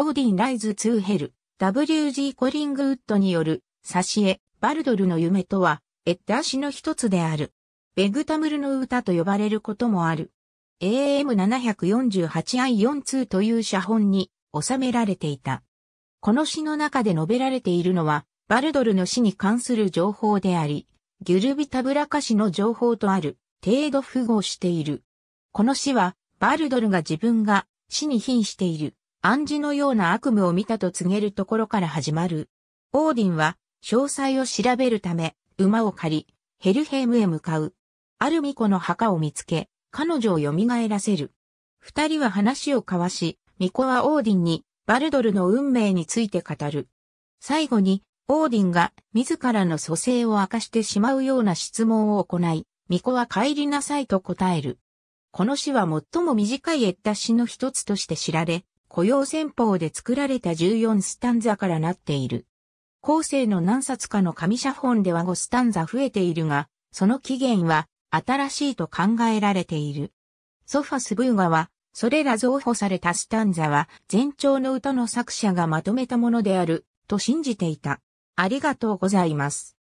オーディン・ライズ・ツー・ヘル、WG・ コリングウッドによる、挿絵、バルドルの夢とは、エッダー詩の一つである。ベグタムルの歌と呼ばれることもある。AM748I42 という写本に収められていた。この詩の中で述べられているのは、バルドルの詩に関する情報であり、ギュルビタブラカ詩の情報とある程度符合している。この詩は、バルドルが自分が詩に瀕している暗示のような悪夢を見たと告げるところから始まる。オーディンは、詳細を調べるため、馬を借り、ヘルヘームへ向かう。アルミコの墓を見つけ、彼女を蘇らせる。二人は話を交わし、巫女はオーディンに、バルドルの運命について語る。最後に、オーディンが自らの蘇生を明かしてしまうような質問を行い、巫女は帰りなさいと答える。この詩は最も短いエッタ詩の一つとして知られ、雇用戦法で作られた14スタンザからなっている。後世の何冊かの紙写本では5スタンザ増えているが、その起源は新しいと考えられている。ソファスブーガは、それら増補されたスタンザは、前兆の歌の作者がまとめたものである、と信じていた。ありがとうございます。